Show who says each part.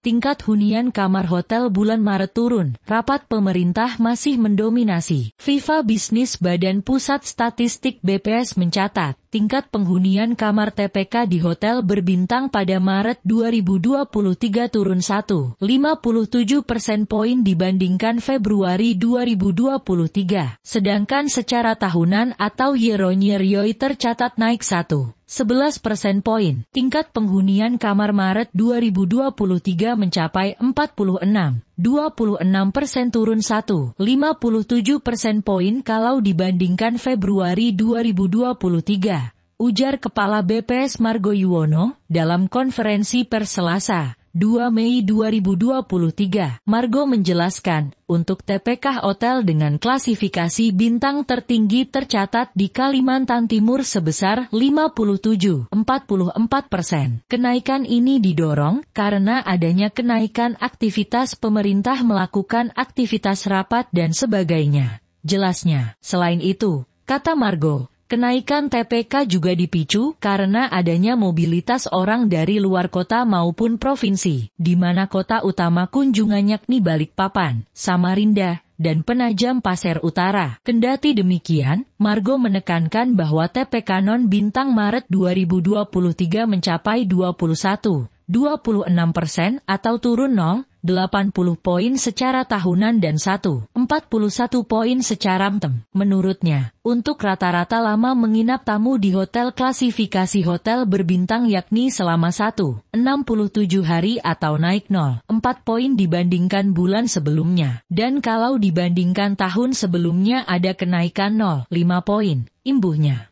Speaker 1: Tingkat hunian kamar hotel bulan Maret turun. Rapat pemerintah masih mendominasi. FIFA Bisnis Badan Pusat Statistik BPS mencatat, tingkat penghunian kamar TPK di hotel berbintang pada Maret 2023 turun 1,57 persen poin dibandingkan Februari 2023. Sedangkan secara tahunan atau year on year tercatat naik 1. 11 persen poin. Tingkat penghunian kamar Maret 2023 mencapai 46. 26 persen turun 1, 57 persen poin kalau dibandingkan Februari 2023, ujar Kepala BPS Margo Yuwono dalam konferensi pers Selasa. 2 Mei 2023, Margo menjelaskan, untuk TPK Hotel dengan klasifikasi bintang tertinggi tercatat di Kalimantan Timur sebesar 57,44 persen. Kenaikan ini didorong karena adanya kenaikan aktivitas pemerintah melakukan aktivitas rapat dan sebagainya. Jelasnya, selain itu, kata Margo, Kenaikan TPK juga dipicu karena adanya mobilitas orang dari luar kota maupun provinsi, di mana kota utama kunjungannya yakni Balikpapan, Samarinda, dan Penajam Pasir Utara. Kendati demikian, Margo menekankan bahwa TPK non bintang Maret 2023 mencapai 21. 26 persen atau turun 80 poin secara tahunan dan 141 poin secara mtem. Menurutnya, untuk rata-rata lama menginap tamu di hotel klasifikasi hotel berbintang yakni selama 167 hari atau naik 0,4 poin dibandingkan bulan sebelumnya. Dan kalau dibandingkan tahun sebelumnya ada kenaikan 0,5 poin, imbuhnya.